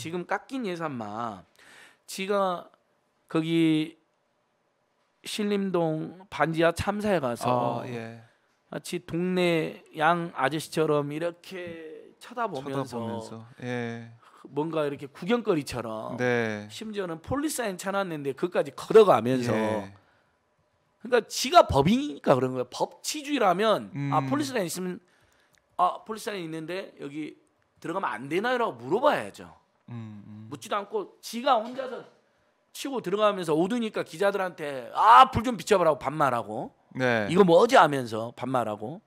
지금 깎인 예산만 지가 거기 신림동 반지하 참사에 가서 아, 예. 마치 동네 양 아저씨처럼 이렇게 쳐다보면서, 쳐다보면서 예. 뭔가 이렇게 구경거리처럼 네. 심지어는 폴리사인 쳐놨는데 그까지 걸어가면서 예. 그러니까 지가 법이니까 그런 거예요. 법치주의라면 아, 음. 아 폴리스라인 있으면 아 폴리스라인 있는데 여기 들어가면 안 되나요라고 물어봐야죠. 음, 음. 묻지도 않고 지가 혼자서 치고 들어가면서 오드니까 기자들한테 아 불 좀 비춰봐라고 반말하고 네. 이거 뭐 어제 하면서 반말하고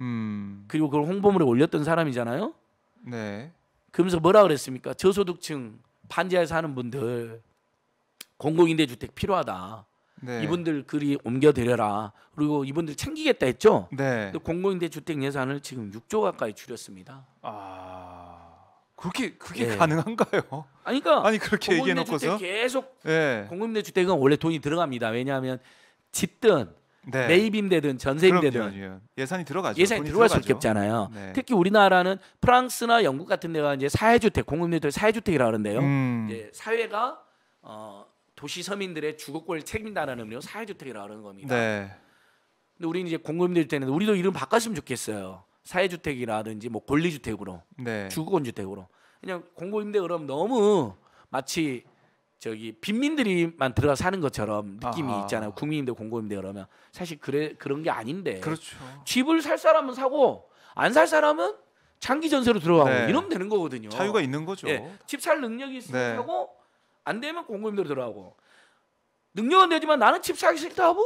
음. 그리고 그걸 홍보물에 올렸던 사람이잖아요. 네. 그러면서 뭐라 그랬습니까? 저소득층 반지하에 사는 분들 공공임대주택 필요하다. 네. 이분들 그리 옮겨드려라. 그리고 이분들 챙기겠다 했죠. 네. 공공임대주택 예산을 지금 6조 가까이 줄였습니다. 아. 그렇게 그게 예. 가능한가요? 아니 그러니까 아니 그렇게 얘기해 놓고서 계속 예. 공급내 주택은 원래 돈이 들어갑니다. 왜냐하면 집든 네. 매입임대든 전세임대든 예. 예산이 들어가죠. 예산이 들어갈 수밖에 없잖아요. 네. 특히 우리나라는 프랑스나 영국 같은 데가 이제 사회주택 공급내주택 사회주택이라 고하는데요 음. 이제 사회가 어, 도시 서민들의 주거권을 책임다라는 의미로 사회주택이라 고하는 겁니다. 네. 근데 우리는 이제 공급임대주택인데 우리도 이름 바꿨으면 좋겠어요. 사회주택이라든지 뭐 권리주택으로 네. 주거건주택으로 그냥 공공임대 그럼 너무 마치 저기 빈민들이만 들어가 사는 것처럼 느낌이 아하. 있잖아요. 국민임대 공공임대 그러면 사실 그래 그런 게 아닌데. 그렇죠. 집을 살 사람은 사고 안 살 사람은 장기 전세로 들어가고 네. 이러면 되는 거거든요. 자유가 있는 거죠. 예, 집살 능력이 있으면 네. 사고 안 되면 공공임대로 들어가고 능력은 되지만 나는 집 사기 싫다 하고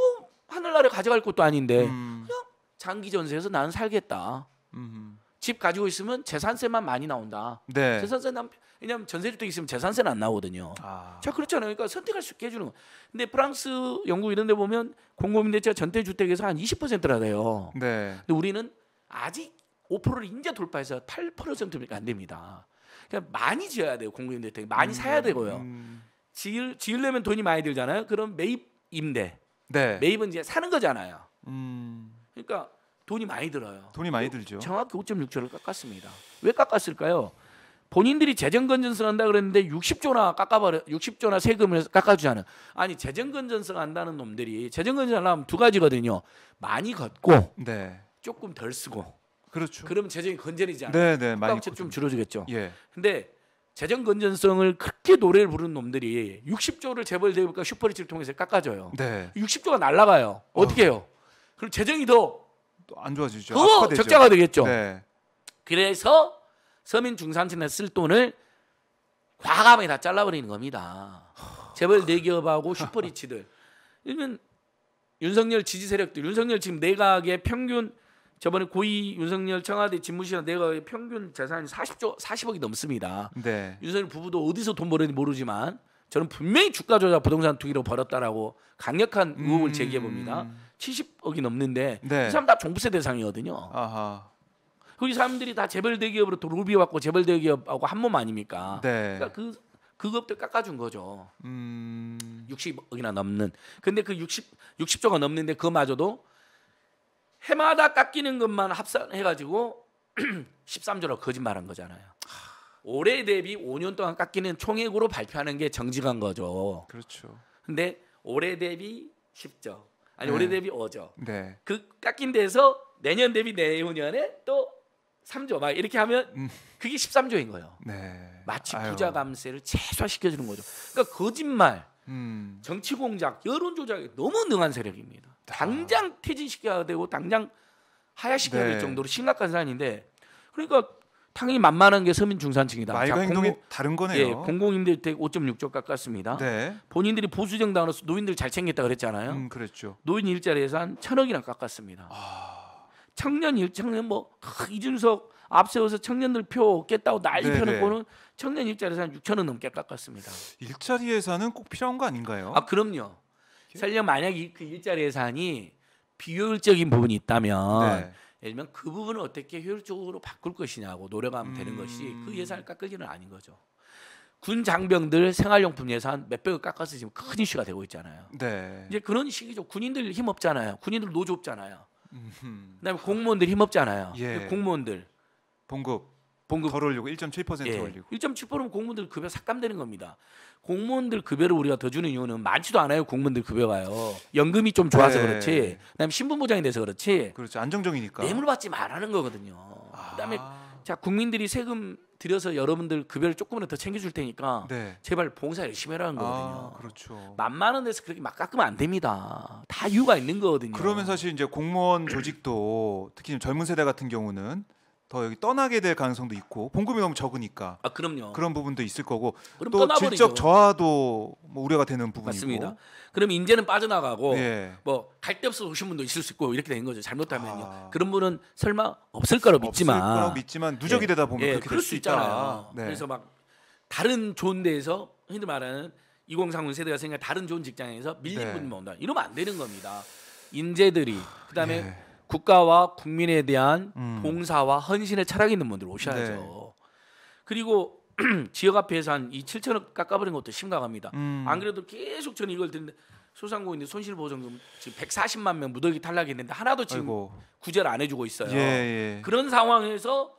하늘나라에 가져갈 것도 아닌데 음. 그냥 장기 전세에서 나는 살겠다. 음집 가지고 있으면 재산세만 많이 나온다. 네. 재산세 남 왜냐하면 전세주택 있으면 재산세는 안 나오거든요. 아. 자 그렇잖아요. 그러니까 선택할 수 있게 해주는 거. 근데 프랑스, 영국 이런 데 보면 공공임대차 전태주택에서 한 20%라래요. 네. 근데 우리는 아직 5%를 인제 돌파해서 8%밖에 안 됩니다. 그냥 그러니까 많이 지어야 돼요. 공공임대주택 많이 음. 사야 되고요. 음. 지을 지으려면 돈이 많이 들잖아요. 그럼 매입 임대. 네. 매입은 이제 사는 거잖아요. 음. 그러니까 돈이 많이 들어요. 돈이 많이 들죠. 정확히 5.6조를 깎았습니다. 왜 깎았을까요? 본인들이 재정건전성 한다 그랬는데 60조나 깎아버려 60조나 세금을 깎아주지 않아. 아니 재정건전성 한다는 놈들이 재정건전성 하려면 두 가지거든요. 많이 걷고 네. 조금 덜 쓰고. 그렇죠. 그러면 재정이 건전이지 않아요. 네, 네, 많이 좀 줄어주겠죠. 예. 근데 재정 건전성을 크게 노래를 부르는 놈들이 60조를 재벌 대부가 슈퍼리치를 통해서 깎아줘요. 네. 60조가 날라가요. 어떻게 해요? 그럼 재정이 더안 좋아지죠. 더 적자가 되겠죠. 네. 그래서 서민 중산층에 쓸 돈을 과감하게 다 잘라버리는 겁니다. 재벌 대기업하고 슈퍼리치들. 이러면 윤석열 지지 세력들, 윤석열 지금 내각의 평균 저번에 고위 윤석열 청와대 집무실은 내각의 평균 재산이 40조 40억이 넘습니다. 네. 윤석열 부부도 어디서 돈 버는지 모르지만 저는 분명히 주가 조작 부동산 투기로 벌었다라고 강력한 의혹을 음. 제기해 봅니다. 70억이 넘는데 네. 이 사람 다 종부세 대상이거든요. 아하. 그이 사람들이 다 재벌 대기업으로 로비 받고 재벌 대기업하고 한 몸 아닙니까? 네. 그러니까 그 그것들 깎아준 거죠. 음. 60억이나 넘는. 근데 그 60 60조가 넘는데 그마저도 해마다 깎이는 것만 합산해가지고 13조로 거짓말한 거잖아요. 올해 대비 5년 동안 깎이는 총액으로 발표하는 게 정직한 거죠. 그렇죠. 근데 올해 대비 10조. 아니 네. 올해 대비 5조. 네. 그 깎인 데서 내년 대비 내후년에 또 3조 막 이렇게 하면 음. 그게 13조인 거예요. 네. 마치 부자 감세를 최소화시켜 주는 거죠. 그러니까 거짓말, 음. 정치 공작, 여론 조작에 너무 능한 세력입니다. 아. 당장 퇴진시켜야 되고 당장 하야시켜야 될 네. 정도로 심각한 사안인데 그러니까 당연히 만만한 게 서민 중산층이다. 말과 아, 자, 행동이 공공, 다른 거네요. 예, 공공임대주택 5.6조 깎았습니다. 네. 본인들이 보수정당으로서 노인들 잘 챙겼다 그랬잖아요. 음, 그랬죠. 노인 일자리 예산 천억이나 깎았습니다. 아... 청년 일 청년 뭐 하, 이준석 앞세워서 청년들 표 깼다고 난리 네, 펴놓고는 네. 청년 일자리 예산 6천억 넘게 깎았습니다. 일자리 예산은 꼭 필요한 거 아닌가요? 아 그럼요. 설령 예. 만약 그 일자리 예산이 비효율적인 부분이 있다면. 네. 예를 들면 그 부분을 어떻게 효율적으로 바꿀 것이냐고 노력하면 되는 것이 그 음. 예산을 깎을기는 아닌 거죠. 군 장병들 생활용품 예산 몇백을 깎아서 지금 큰 이슈가 되고 있잖아요. 네. 이제 그런 식이죠 군인들 힘 없잖아요. 군인들 노조 없잖아요. 음흠. 그다음에 공무원들 힘 없잖아요. 예. 공무원들 봉급 봉급 덜 올리고 1.7% 예, 올리고 1.7%면 공무원들 급여 삭감되는 겁니다. 공무원들 급여를 우리가 더 주는 이유는 많지도 않아요. 공무원들 급여가요. 연금이 좀 좋아서 네. 그렇지. 그다음에 신분보장이 돼서 그렇지. 그렇죠. 안정적이니까. 뇌물받지 말라는 거거든요. 아. 그다음에 자 국민들이 세금 들여서 여러분들 급여를 조금이라도 더 챙겨줄 테니까 네. 제발 봉사 열심히 하라는 아, 거거든요. 아, 그렇죠. 만만한 데서 그렇게 막 깎으면 안 됩니다. 다 이유가 있는 거거든요. 그러면 사실 이제 공무원 조직도 특히 젊은 세대 같은 경우는 더 여기 떠나게 될 가능성도 있고 봉급이 너무 적으니까 아 그럼요 그런 부분도 있을 거고 또 떠나버리죠. 질적 저하도 뭐 우려가 되는 부분이고 맞습니다. 그럼 인재는 빠져나가고 예. 뭐갈 데없어 오신 분도 있을 수 있고 이렇게 되 거죠. 잘못하면요 아... 그런 분은 설마 없을 거라고 믿지만 없을 거라고 믿지만 누적이 예. 되다 보면 예. 그렇게 그럴 수 있잖아요. 네. 그래서 막 다른 좋은 데에서 흔히 말하는 2030 세대가 생각 다른 좋은 직장에서 밀린 네. 분이 온다 이러면 안 되는 겁니다. 인재들이 그다음에 예. 국가와 국민에 대한 음. 봉사와 헌신의 철학이 있는 분들 오셔야죠. 네. 그리고 지역 앞에서 한이 7천억 깎아버린 것도 심각합니다. 음. 안 그래도 계속 저는 이걸 듣는데 소상공인들 손실보증금 지금 140만 명 무더기 탈락했는데 하나도 지금 아이고. 구제를 안 해주고 있어요. 예, 예. 그런 상황에서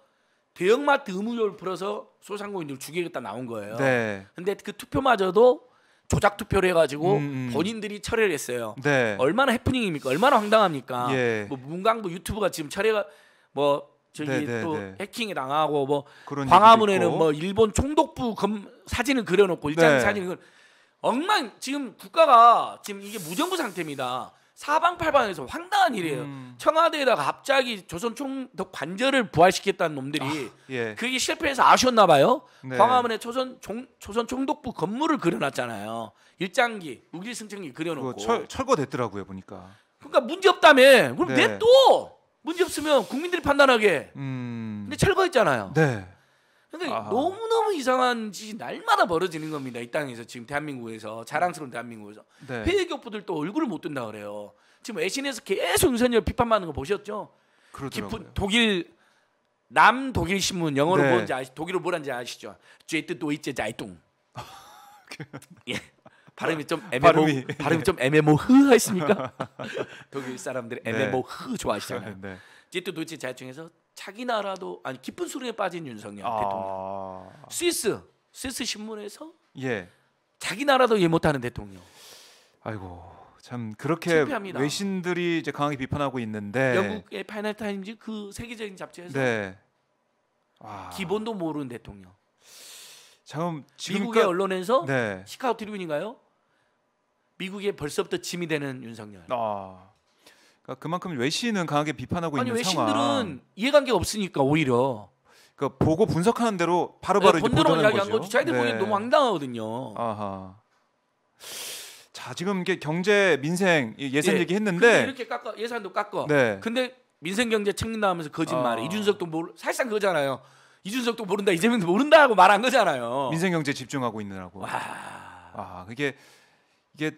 대형마트 의무를 풀어서 소상공인들 죽이겠다 나온 거예요. 네. 근데 그 투표마저도 조작 투표를 해가지고 음, 음. 본인들이 철회를 했어요. 네. 얼마나 해프닝입니까? 얼마나 황당합니까? 예. 뭐 문광부 유튜브가 지금 철회가 뭐 저기 네또 네, 네네. 해킹이 당하고 뭐 광화문에는 뭐 일본 총독부 검 사진을 그려놓고 일장 네. 사진을 엉망 지금 국가가 지금 이게 무정부 상태입니다. 사방팔방에서 황당한 일이에요. 음. 청와대에다가 갑자기 조선 총독 관절을 부활시켰다는 놈들이 아, 예. 그게 실패해서 아쉬웠나 봐요. 네. 광화문에 조선 종, 조선 총독부 건물을 그려놨잖아요. 일장기, 우길승천기 그려놓고 철, 철거됐더라고요 보니까. 그러니까 문제 없다며. 그럼 네. 내또 문제 없으면 국민들이 판단하게. 음. 근데 철거했잖아요. 네. 근데 아하. 너무너무 이상한 짓이 날마다 벌어지는 겁니다. 이 땅에서 지금 대한민국에서 자랑스러운 음. 대한민국에서 네. 회계교포들 또 얼굴을 못 든다 그래요. 지금 애신에서 계속 윤선열 비판받는 거 보셨죠? 그러더라고요. 독일 남 독일 신문 영어로 네. 뭔지 뭐 아시, 독일어 뭐란지 아시죠? 죄뜻 도이제 자이뚱. 예. 발음이 좀 애매모 발음이, 좀 애매모 흐 하십니까? 독일 사람들이 네. 애매모 흐 좋아하시잖아요. 네. 찌뚜 도이제 자이뚱에서 자기 나라도 아니 깊은 수리에 빠진 윤석열 아... 대통령. 스위스 스위스 신문에서 예. 자기 나라도 이해 못하는 대통령. 아이고 참 그렇게 창피합니다. 외신들이 이제 강하게 비판하고 있는데 영국의 파이널 타임즈 그 세계적인 잡지에서 네. 아... 기본도 모르는 대통령. 지금 미국의 언론에서 네. 시카고 트리뷴인가요? 미국에 벌써부터 짐이 되는 윤석열. 아... 그러니까 그만큼 외신은 강하게 비판하고 아니, 있는 상황. 외신들은 이해관계가 없으니까 오히려. 그러니까 보고 분석하는 대로 바로바로 네, 바로 이제 보도 거죠. 자기들 네. 보기엔 너무 황당하거든요. 아하. 자 지금 이게 경제 민생 예산 예, 얘기했는데 이렇게 깎아 예산도 깎아. 네. 근데 민생 경제 챙긴다면서 거짓말. 아. 이준석도 모르 사실상 그거잖아요. 이준석도 모른다 이재명도 모른다 하고 말한 거잖아요. 민생 경제 집중하고 있느라고. 와. 아 그게 이게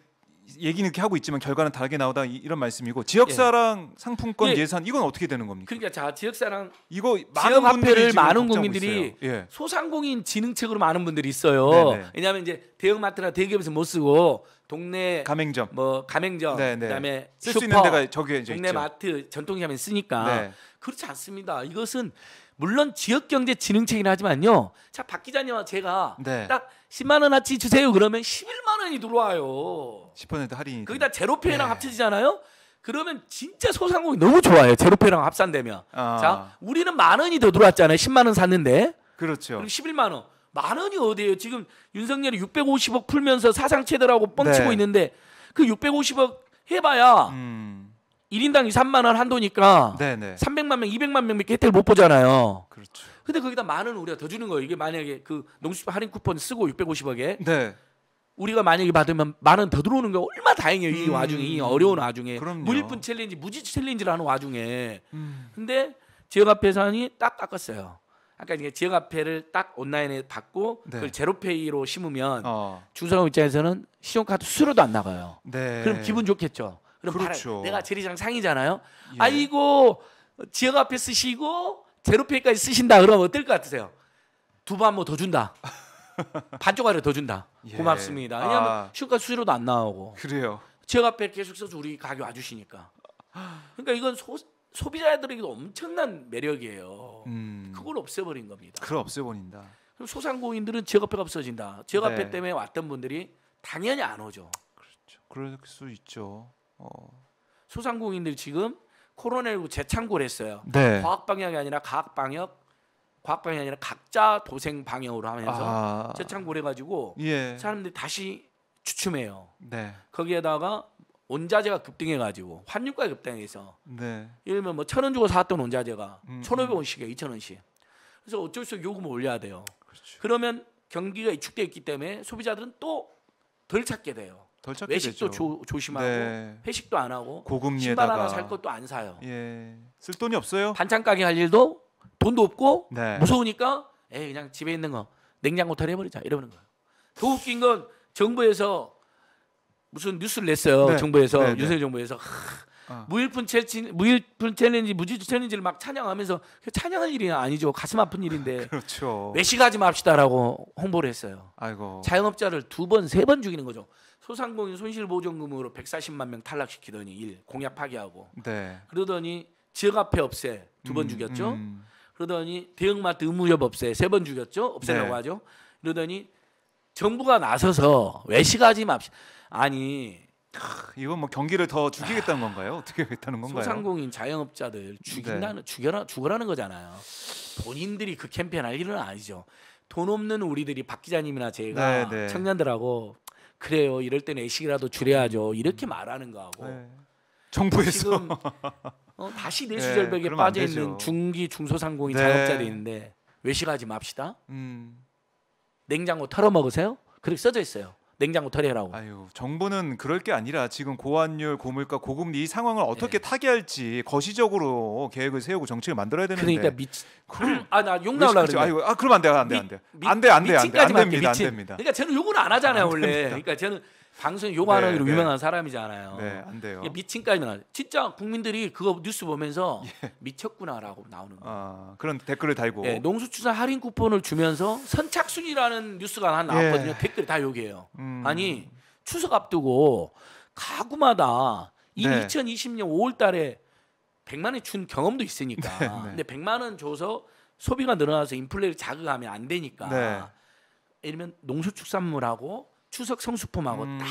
얘기는 이렇게 하고 있지만 결과는 다르게 나오다 이런 말씀이고 지역사랑 예. 상품권 예. 산 이건 어떻게 되는 겁니까? 그러니까 자 지역사랑 이거 많은 분들 많은 국민들이 예. 소상공인 지능책으로 많은 분들이 있어요. 네네. 네. 왜냐하면 이제 대형마트나 대기업에서 못 쓰고 동네 가맹점, 뭐 가맹점, 네네. 네. 그다음에 쓸수 있는 데가 저기 이제 동네 있죠. 마트, 전통시장에 쓰니까 네. 그렇지 않습니다. 이것은 물론 지역경제 진흥책이라 하지만요. 자박 기자님과 제가 네. 딱 10만 원어치 주세요 그러면 11만 원이 들어와요. 10% 할인. 거기다 제로페이랑 네. 합쳐지잖아요. 그러면 진짜 소상공인 너무 좋아요. 제로페이랑 합산되면. 아. 자, 우리는 만 원이 더 들어왔잖아요. 10만 원 샀는데. 그렇죠. 그리 11만 원. 만 원이 어디예요? 지금 윤석열이 650억 풀면서 사상 최대라고 뻥치고 네. 있는데 그 650억 해봐야 음. 1인당 2, 3만 원 한도니까 네네. 300만 명, 200만 명밖에 혜택을 못 보잖아요. 그렇죠. 근데 거기다 만 원 우리가 더 주는 거예요. 이게 만약에 그 농수집 할인 쿠폰 쓰고 650억에 네. 우리가 만약에 받으면 만원더 들어오는 거 얼마 나 다행이에요 이 음, 와중에 이 음, 어려운 와중에 그럼 물리분 챌린지 무지 챌린지라는 와중에 음. 근데 지역화폐산이 딱 깎았어요 아까 이제 지역화폐를 딱 온라인에 받고 네. 그걸 제로페이로 심으면 어. 중소형 입장에서는 신용카드 수수료도 안 나가요 네. 그럼 기분 좋겠죠 그럼 그렇죠. 내가 제리장 상이잖아요 예. 아이고 지역화폐 쓰시고 제로페이까지 쓰신다 그러면 어떨 것 같으세요 두 번 뭐 더 준다 반쪽가를 더 준다. 예. 고맙습니다. 왜냐하면 아. 시가 수수료도 안 나오고. 그래요. 지 앞에 계속해서 우리 가게 와주시니까. 그러니까 이건 소, 소비자들에게도 엄청난 매력이에요. 음. 그걸 없애버린 겁니다. 그걸 없애버린다. 그럼 소상공인들은 지 앞에가 없어진다. 지 앞에 네. 때문에 왔던 분들이 당연히 안 오죠. 그렇죠. 그럴 수 있죠. 어. 소상공인들 지금 코로나19 재창고를 했어요. 네. 과학 방역이 아니라 과학 방역 과학방이 아니라 각자 도생 방향으로 하면서 재창궐해가지고 고 예. 사람들이 다시 추춤해요. 네. 거기에다가 원자재가 급등해가지고 환율과지 급등해서 네. 예를 들면 뭐천원 주고 사왔던 원자재가 음, 천오백 음. 원씩에 이천 원씩 그래서 어쩔 수 없이 요금을 올려야 돼요. 그렇죠. 그러면 경기가 위축돼 있기 때문에 소비자들은 또 덜 찾게 돼요. 덜 찾게 외식도 조, 조심하고 네. 회식도 안 하고 고금 신발 하나 살 것도 안 사요. 예. 쓸 돈이 없어요. 반찬 가게 할 일도 돈도 없고 네. 무서우니까 에 그냥 집에 있는 거 냉장고 탈해버리자 이러는 거예요. 더 웃긴 건 정부에서 무슨 뉴스를 냈어요. 네. 정부에서 네, 네. 윤석열 정부에서 하, 어. 무일푼 채린지 무일푼 챌린지, 무지주 챌린지를 막 찬양하면서 찬양할 일이 아니죠. 가슴 아픈 일인데. 그렇죠. 외식하지 맙시다라고 홍보를 했어요. 아이고. 자영업자를 두 번, 세 번 죽이는 거죠. 소상공인 손실보전금으로 140만 명 탈락시키더니 일 공약 파기하고. 네. 그러더니 지역화폐 없애 두번 음, 죽였죠. 음. 그러더니 대형마트 의무협 없애 세 번 죽였죠. 없애라고 네. 하죠. 그러더니 정부가 나서서 외식하지 맙시다. 아니 이건 뭐 경기를 더 죽이겠다는 건가요? 어떻게 하겠다는 건가요? 소상공인 자영업자들 죽인다는 네. 죽여라 죽으라는 거잖아요. 본인들이 그 캠페인 할 일은 아니죠. 돈 없는 우리들이 박 기자님이나 제가 네, 네. 청년들하고 그래요. 이럴 때는 애식이라도 줄여야죠. 이렇게 음. 말하는 거하고 네. 정부에서 어, 다시 내수절벽에 네, 빠져 있는 중기 중소상공인 네. 자영업자들이 있는데 외식하지 맙시다. 음. 냉장고 털어 먹으세요. 그렇게 써져 있어요. 냉장고 털이라고. 아유, 정부는 그럴 게 아니라 지금 고환율, 고물가, 고금리 이 상황을 어떻게 네. 타개할지 거시적으로 계획을 세우고 정책을 만들어야 되는데. 그러니까 미치. 아나 욕나올라 그래. 아유, 아 그럼 안 돼, 안 돼, 안 돼, 안 돼, 안 돼, 안 돼, 안 됩니다, 안 됩니다. 그러니까 저는 욕은 안 하잖아요 안 원래. 됩니다. 그러니까 저는 방송 요만하는로 네, 네, 유명한 사람이잖아요. 네, 안 돼요. 미친까지 나. 진짜 국민들이 그거 뉴스 보면서 예. 미쳤구나라고 나오는 거예요. 아, 그런 댓글을 달고. 네, 예, 농수축산 할인 쿠폰을 주면서 선착순이라는 뉴스가 하나 나왔거든요. 예. 댓글이 다 여기에요. 음. 아니 추석 앞두고 가구마다 이 네. 2020년 5월달에 100만 원 준 경험도 있으니까. 네, 네, 근데 100만 원 줘서 소비가 늘어나서 인플레를 자극하면 안 되니까. 네. 예를 들면 농수축산물하고 추석 성수품하고 음. 딱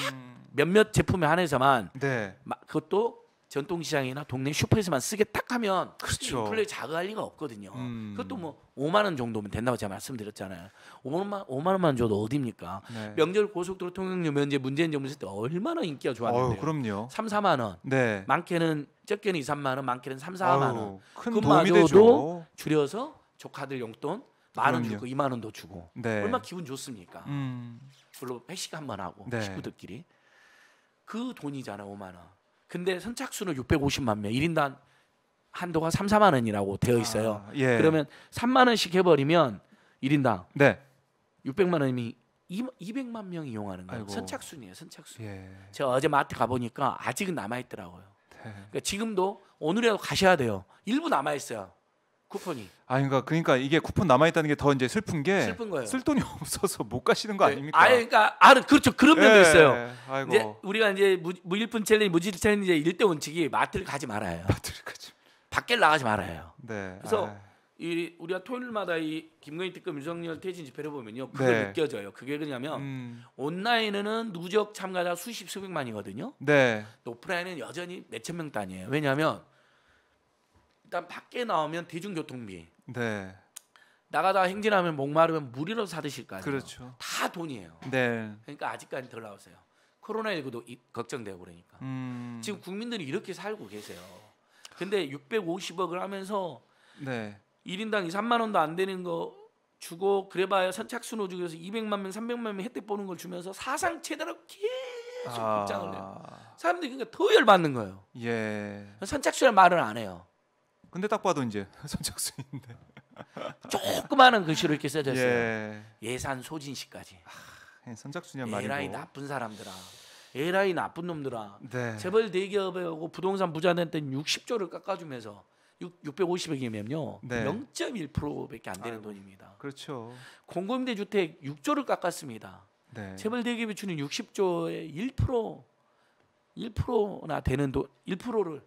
몇몇 제품에 한해서만 네. 그것도 전통시장이나 동네 슈퍼에서만 쓰게 딱 하면 그렇죠. 인플레이 자극할 리가 없거든요. 음. 그것도 뭐 5만 원 정도면 된다고 제가 말씀드렸잖아요. 5만 원만, 5만 원만 줘도 어딥니까? 네. 명절 고속도로 통행료 면제 문제인 점에서 때 얼마나 인기가 좋았는데요. 어휴, 그럼요. 3, 4만 원. 네. 많게는 적게는 2, 3만 원, 많게는 3, 4만 원. 큰 도움이 되죠. 줄여서 조카들 용돈 만원 주고 2만 원도 주고 네. 얼마 나 기분 좋습니까? 음. 블로 회식 한번 하고 네. 식구들끼리 그 돈이잖아 5만 원. 근데 선착순은 650만 명 1인당 한도가 3, 4만 원이라고 되어 있어요. 아, 예. 그러면 3만 원씩 해버리면 1인당 네. 600만 원이 200만 명 이용하는 거예요. 아이고. 선착순이에요. 선착순. 예. 제가 어제 마트 가보니까 아직은 남아있더라고요. 네. 그러니까 지금도 오늘이라도 가셔야 돼요. 일부 남아있어요. 쿠폰이. 아 그러니까 그러니까 이게 쿠폰 남아 있다는 게 더 이제 슬픈 게 슬픈 거예요. 쓸 돈이 없어서 못 가시는 거 네. 아닙니까? 아 그러니까 아 그렇죠. 그런 면도 예. 있어요. 아이고. 이제 우리가 이제 무, 무일푼 챌린지 무질 챌린지 일대 원칙이 마트를 가지 말아요. 마트를 가지. 밖에 나가지 말아요. 네. 그래서 이 우리가 토요일마다 이 김건희 특검 윤석열 퇴진 집회를 보면요 그게 네. 느껴져요. 그게 그냐면 음. 온라인에는 누적 참가자 수십 수백만이거든요. 네. 오프라인은 여전히 몇 천 명 단위예요. 왜냐하면 일단 밖에 나오면 대중교통비. 네. 나가다가 행진하면 목마르면 물이라도 사드실 거 아니에요. 그렇죠. 다 돈이에요. 네. 그러니까 아직까지 덜 나오세요. 코로나19도 걱정되고 그러니까. 음... 지금 국민들이 이렇게 살고 계세요. 근데 650억을 하면서 네. 1인당 2, 3만 원도 안 되는 거 주고 그래봐요선착순오죽 주에서 200만 명, 300만 명 혜택 보는 걸 주면서 사상 최대로 계속 아... 장을 해요. 사람들이 그러니까 더 열받는 거예요. 예. 선착순에 말을 안 해요. 근데 딱 봐도 이제 선착순인데 조그마한 글씨로 이렇게 써져있어요 예. 산 소진시까지. 아, 예, 선착순이란 말이고. 에라이 나쁜 사람들아. 에라이 나쁜 놈들아. 네. 재벌 대기업하고 부동산 부자 된땐 60조를 깎아주면서 650억이면요. 네. 0.1%밖에 안 되는 아이고, 돈입니다. 그렇죠. 공공임대 주택 6조를 깎았습니다. 네. 재벌 대기업이 주는 60조의 1% 1%나 되는 돈 1%를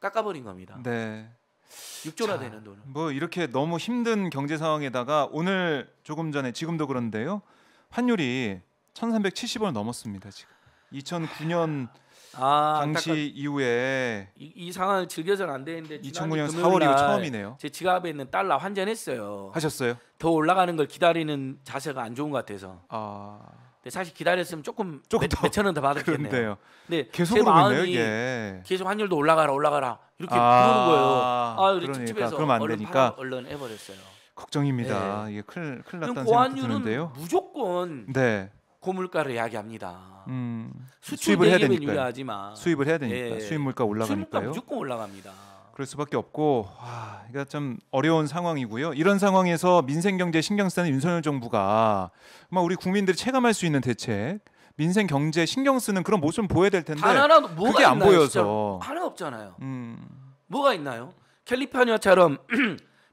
깎아버린 겁니다. 네. 6조나 자, 되는 돈뭐 이렇게 너무 힘든 경제 상황에다가 오늘 조금 전에 지금도 그런데요. 환율이 1 3 7 0원 넘었습니다, 지금. 2009년 아, 당시 이후에 이, 이, 상황을 즐겨서는 안 되는데 2009년 4월 이후 처음이네요. 제 지갑에 있는 달러 환전했어요. 하셨어요? 더 올라가는 걸 기다리는 자세가 안 좋은 것 같아서. 아. 근데 사실 기다렸으면 조금 조금 몇, 몇천 원더 받았겠네요. 데요 근데 계속 오르네요이 계속 환율도 올라가라 올라가라 이렇게 아, 부르러는 거예요. 아, 우리 집에서 그러니까. 그러면 안 되니까 얼른 해버렸어요. 걱정입니다. 네. 이게 큰일, 큰 났다는 생각이 데요 무조건 네. 고물가를 이야기합니다. 음, 수입을 해야 되니까 유리하지만 수입을 해야 되니까 예. 수입 물가 올라가니까요. 수입 물가 무조건 올라갑니다. 그럴 수밖에 없고 와, 이러좀 어려운 상황이고요. 이런 상황에서 민생 경제 신경 쓰는 윤석열 정부가 아 우리 국민들이 체감할 수 있는 대책, 민생 경제 신경 쓰는 그런 모습을 보여야 될 텐데 단 하나 도 뭐가 그게 안 있나요, 보여서 진짜 하나 없잖아요. 음. 뭐가 있나요? 캘리포니아처럼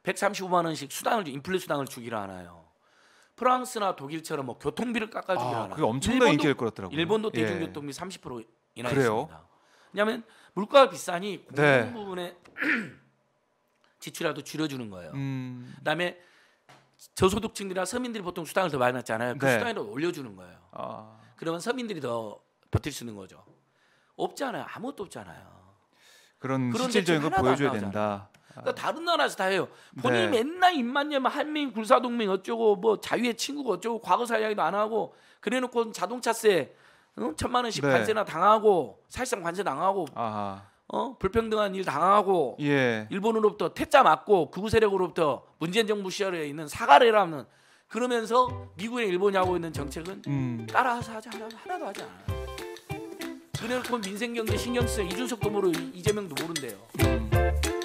135만 원씩 수당을 인플레 수당을 주기로 하나요? 프랑스나 독일처럼 뭐 교통비를 깎아주기로 하나요? 아, 그게 엄청난 인기를 끌었더라고요. 일본도 예. 대중교통비 예. 30% 인하했습니다. 그래요? 왜냐하면 물가가 비싸니 공공 네. 부분에 지출이라도 줄여주는 거예요. 음. 그다음에 저소득층들이나 서민들이 보통 수당을 더 많이 받잖아요. 그 네. 수당을 올려주는 거예요. 아. 그러면 서민들이 더 버틸 수 있는 거죠. 없잖아요. 아무것도 없잖아요. 그런, 그런 실질적인 걸 보여줘야 된다. 그러니까 아. 다른 나라에서 다 해요. 본인이 네. 맨날 입만 열면 한민 군사동맹 어쩌고 뭐 자유의 친구가 어쩌고 과거사 이야기도 안 하고 그래놓고 자동차세 응? 천만 원씩 네. 관세나 당하고 사실상 관세 당하고 아하. 어? 불평등한 일 당하고 예. 일본으로부터 퇴짜 맞고 극우 세력으로부터 문재인 정부 시절에 있는 사과를 라는 그러면서 미국의 일본이 하고 있는 정책은 음. 따라서 하지 않아 하나도 하지 않아. 그래놓 뭐 민생 경제 신경 쓰는 이준석 도모로 이재명도 모른대요. 음.